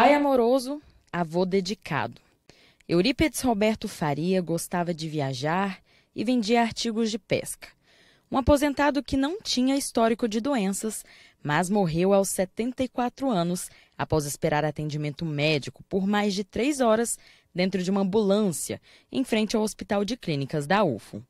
Pai amoroso, avô dedicado. Eurípedes Roberto Faria gostava de viajar e vendia artigos de pesca. Um aposentado que não tinha histórico de doenças, mas morreu aos 74 anos após esperar atendimento médico por mais de três horas dentro de uma ambulância em frente ao Hospital de Clínicas da UFO.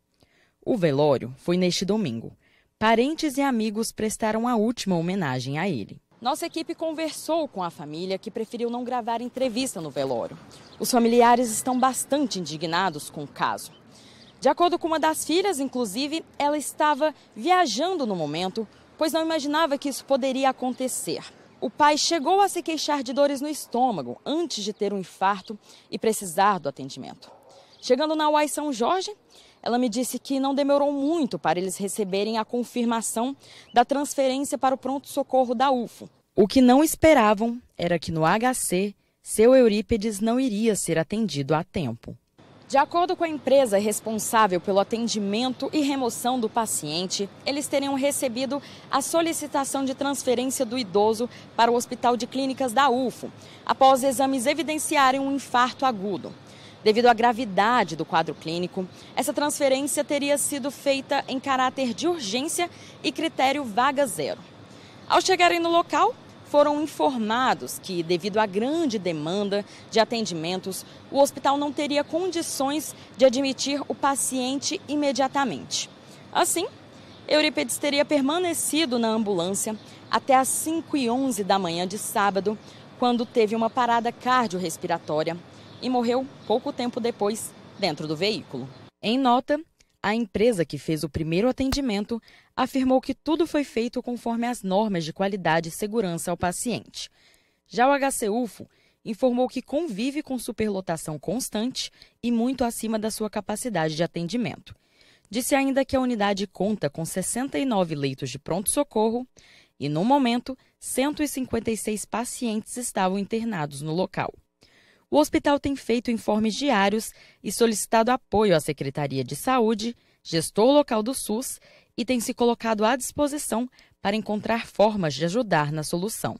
O velório foi neste domingo. Parentes e amigos prestaram a última homenagem a ele. Nossa equipe conversou com a família que preferiu não gravar entrevista no velório. Os familiares estão bastante indignados com o caso. De acordo com uma das filhas, inclusive, ela estava viajando no momento, pois não imaginava que isso poderia acontecer. O pai chegou a se queixar de dores no estômago antes de ter um infarto e precisar do atendimento. Chegando na UAI São Jorge, ela me disse que não demorou muito para eles receberem a confirmação da transferência para o pronto-socorro da UFO. O que não esperavam era que no HC, seu Eurípedes não iria ser atendido a tempo. De acordo com a empresa responsável pelo atendimento e remoção do paciente, eles teriam recebido a solicitação de transferência do idoso para o Hospital de Clínicas da UFO, após exames evidenciarem um infarto agudo. Devido à gravidade do quadro clínico, essa transferência teria sido feita em caráter de urgência e critério vaga zero. Ao chegarem no local, foram informados que, devido à grande demanda de atendimentos, o hospital não teria condições de admitir o paciente imediatamente. Assim, Eurípedes teria permanecido na ambulância até as 5 e 11 da manhã de sábado, quando teve uma parada cardiorrespiratória e morreu pouco tempo depois dentro do veículo. Em nota, a empresa que fez o primeiro atendimento afirmou que tudo foi feito conforme as normas de qualidade e segurança ao paciente. Já o HCUFO informou que convive com superlotação constante e muito acima da sua capacidade de atendimento. Disse ainda que a unidade conta com 69 leitos de pronto-socorro e, no momento, 156 pacientes estavam internados no local. O hospital tem feito informes diários e solicitado apoio à Secretaria de Saúde, gestor local do SUS, e tem se colocado à disposição para encontrar formas de ajudar na solução.